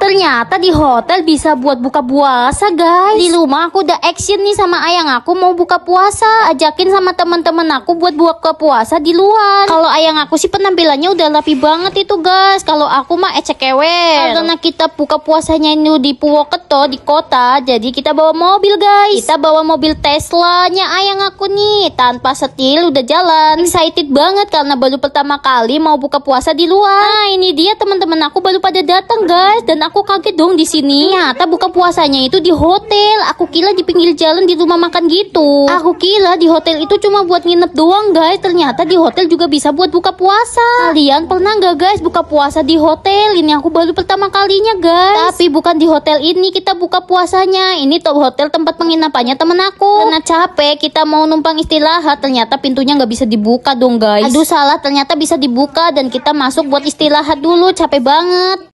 Ternyata di hotel bisa buat buka puasa guys Di rumah aku udah action nih sama ayang aku mau buka puasa Ajakin sama teman-teman aku buat buka puasa di luar Kalau ayang aku sih penampilannya udah rapi banget itu guys Kalau aku mah ecekewer Karena kita buka puasanya ini di Purwokerto di kota Jadi kita bawa mobil guys Kita bawa mobil Tesla nya ayang aku nih Tanpa setil udah jalan Excited banget karena baru pertama kali mau buka puasa di luar Nah ini dia teman-teman aku baru pada datang guys Dan aku aku kaget dong di sini. Ternyata buka puasanya itu di hotel. Aku kira di pinggir jalan di rumah makan gitu. Aku kira di hotel itu cuma buat nginep doang, guys. Ternyata di hotel juga bisa buat buka puasa. Kalian pernah nggak, guys, buka puasa di hotel? Ini aku baru pertama kalinya, guys. Tapi bukan di hotel ini kita buka puasanya. Ini top hotel tempat penginapannya temen aku. Karena capek, kita mau numpang istirahat. Ternyata pintunya nggak bisa dibuka dong, guys. Aduh, salah. Ternyata bisa dibuka dan kita masuk buat istirahat dulu. Capek banget.